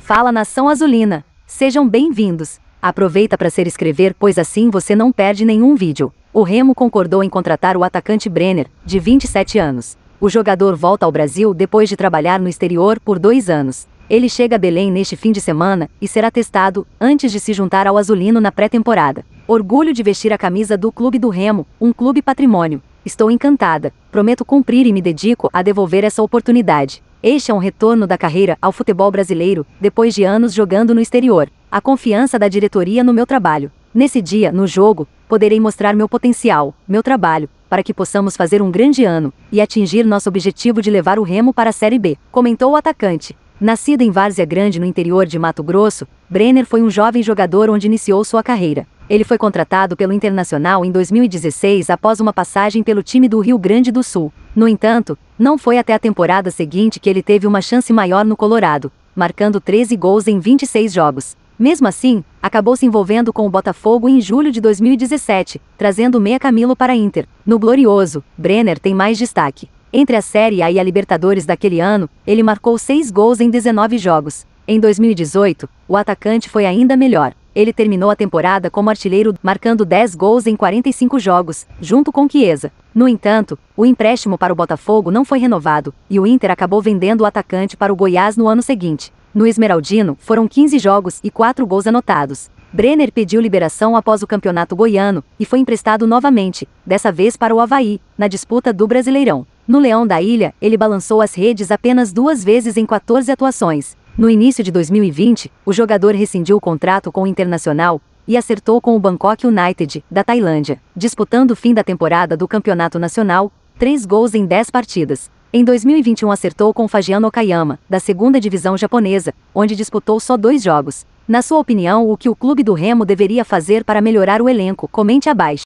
Fala Nação Azulina! Sejam bem-vindos! Aproveita para se inscrever, pois assim você não perde nenhum vídeo. O Remo concordou em contratar o atacante Brenner, de 27 anos. O jogador volta ao Brasil depois de trabalhar no exterior por dois anos. Ele chega a Belém neste fim de semana e será testado antes de se juntar ao Azulino na pré-temporada. Orgulho de vestir a camisa do Clube do Remo, um clube patrimônio. Estou encantada. Prometo cumprir e me dedico a devolver essa oportunidade. Este é um retorno da carreira ao futebol brasileiro, depois de anos jogando no exterior. A confiança da diretoria no meu trabalho. Nesse dia, no jogo, poderei mostrar meu potencial, meu trabalho, para que possamos fazer um grande ano e atingir nosso objetivo de levar o Remo para a Série B, comentou o atacante. Nascido em Várzea Grande, no interior de Mato Grosso, Brenner foi um jovem jogador onde iniciou sua carreira. Ele foi contratado pelo Internacional em 2016 após uma passagem pelo time do Rio Grande do Sul. No entanto, não foi até a temporada seguinte que ele teve uma chance maior no Colorado, marcando 13 gols em 26 jogos. Mesmo assim, acabou se envolvendo com o Botafogo em julho de 2017, trazendo meia Camilo para Inter. No glorioso, Brenner tem mais destaque. Entre a Série A e a Libertadores daquele ano, ele marcou 6 gols em 19 jogos. Em 2018, o atacante foi ainda melhor ele terminou a temporada como artilheiro, marcando 10 gols em 45 jogos, junto com Chiesa. No entanto, o empréstimo para o Botafogo não foi renovado, e o Inter acabou vendendo o atacante para o Goiás no ano seguinte. No Esmeraldino, foram 15 jogos e 4 gols anotados. Brenner pediu liberação após o campeonato goiano e foi emprestado novamente, dessa vez para o Havaí, na disputa do Brasileirão. No Leão da Ilha, ele balançou as redes apenas duas vezes em 14 atuações. No início de 2020, o jogador rescindiu o contrato com o Internacional e acertou com o Bangkok United, da Tailândia, disputando o fim da temporada do Campeonato Nacional, três gols em dez partidas. Em 2021 acertou com Fagiano Okayama, da segunda divisão japonesa, onde disputou só dois jogos. Na sua opinião, o que o clube do Remo deveria fazer para melhorar o elenco? Comente abaixo.